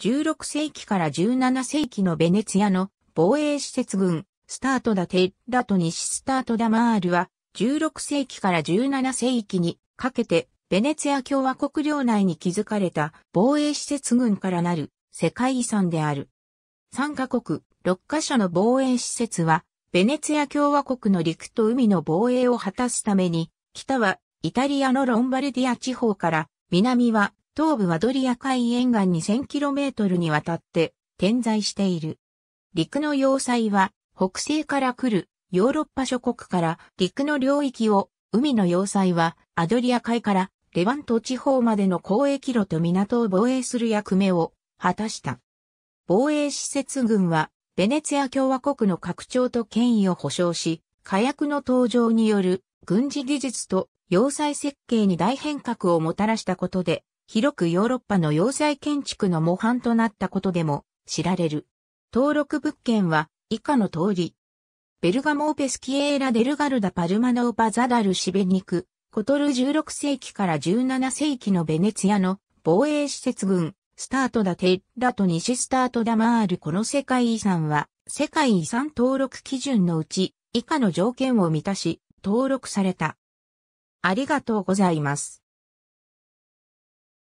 16世紀から17世紀のベネツィアの防衛施設群、スタートダテッラと西スタートダマールは、16世紀から17世紀にかけて、ベネツィア共和国領内に築かれた防衛施設群からなる世界遺産である。3カ国、6カ所の防衛施設は、ベネツィア共和国の陸と海の防衛を果たすために、北はイタリアのロンバルディア地方から、南は東部はドリア海沿岸に 1000km にわたって点在している。陸の要塞は北西から来るヨーロッパ諸国から陸の領域を、海の要塞はアドリア海からレバント地方までの交易路と港を防衛する役目を果たした。防衛施設軍はベネツィア共和国の拡張と権威を保障し、火薬の登場による軍事技術と要塞設計に大変革をもたらしたことで、広くヨーロッパの要塞建築の模範となったことでも知られる。登録物件は以下の通り。ベルガモーペスキエーラ・デルガルダ・パルマノーパ・ザダル・シベニク、コトル16世紀から17世紀のベネツィアの防衛施設群、スタートダ・テッラと西スタートダ・マールこの世界遺産は、世界遺産登録基準のうち、以下の条件を満たし、登録された。ありがとうございます。